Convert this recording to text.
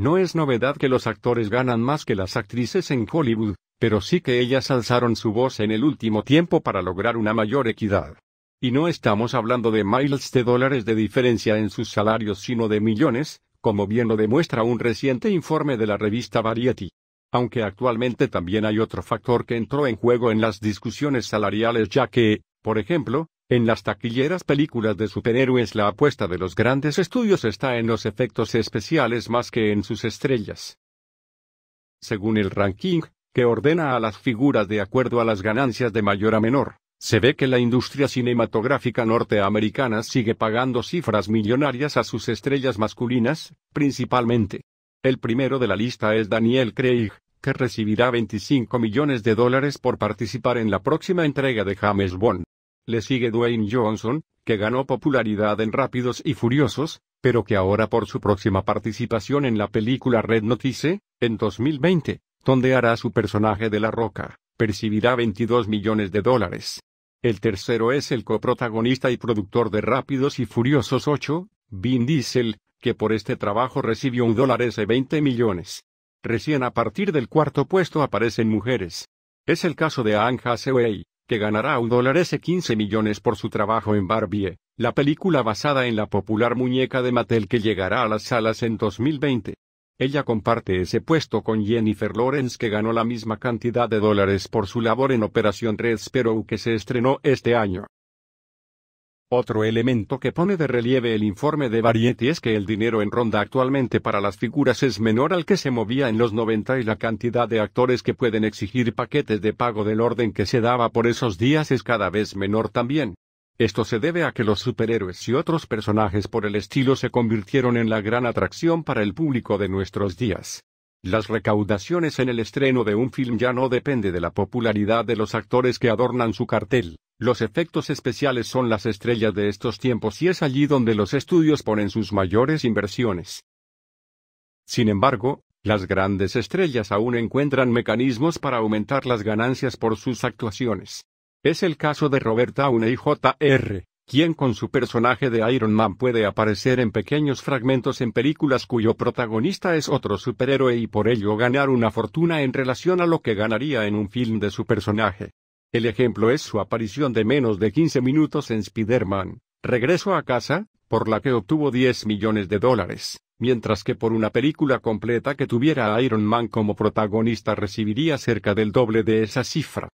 No es novedad que los actores ganan más que las actrices en Hollywood, pero sí que ellas alzaron su voz en el último tiempo para lograr una mayor equidad. Y no estamos hablando de miles de dólares de diferencia en sus salarios, sino de millones, como bien lo demuestra un reciente informe de la revista Variety. Aunque actualmente también hay otro factor que entró en juego en las discusiones salariales ya que, por ejemplo, en las taquilleras películas de superhéroes la apuesta de los grandes estudios está en los efectos especiales más que en sus estrellas. Según el ranking, que ordena a las figuras de acuerdo a las ganancias de mayor a menor, se ve que la industria cinematográfica norteamericana sigue pagando cifras millonarias a sus estrellas masculinas, principalmente. El primero de la lista es Daniel Craig, que recibirá 25 millones de dólares por participar en la próxima entrega de James Bond. Le sigue Dwayne Johnson, que ganó popularidad en Rápidos y Furiosos, pero que ahora por su próxima participación en la película Red Notice, en 2020, donde hará su personaje de La Roca, percibirá 22 millones de dólares. El tercero es el coprotagonista y productor de Rápidos y Furiosos 8, Vin Diesel, que por este trabajo recibió un dólar ese 20 millones. Recién a partir del cuarto puesto aparecen mujeres. Es el caso de Anja Hathaway, que ganará un dólar ese 15 millones por su trabajo en Barbie, la película basada en la popular muñeca de Mattel que llegará a las salas en 2020. Ella comparte ese puesto con Jennifer Lawrence que ganó la misma cantidad de dólares por su labor en Operación Red Sparrow que se estrenó este año. Otro elemento que pone de relieve el informe de Variety es que el dinero en ronda actualmente para las figuras es menor al que se movía en los 90 y la cantidad de actores que pueden exigir paquetes de pago del orden que se daba por esos días es cada vez menor también. Esto se debe a que los superhéroes y otros personajes por el estilo se convirtieron en la gran atracción para el público de nuestros días. Las recaudaciones en el estreno de un film ya no depende de la popularidad de los actores que adornan su cartel. Los efectos especiales son las estrellas de estos tiempos y es allí donde los estudios ponen sus mayores inversiones. Sin embargo, las grandes estrellas aún encuentran mecanismos para aumentar las ganancias por sus actuaciones. Es el caso de Robert Downey Jr., quien con su personaje de Iron Man puede aparecer en pequeños fragmentos en películas cuyo protagonista es otro superhéroe y por ello ganar una fortuna en relación a lo que ganaría en un film de su personaje. El ejemplo es su aparición de menos de 15 minutos en Spider-Man, Regreso a casa, por la que obtuvo 10 millones de dólares, mientras que por una película completa que tuviera a Iron Man como protagonista recibiría cerca del doble de esa cifra.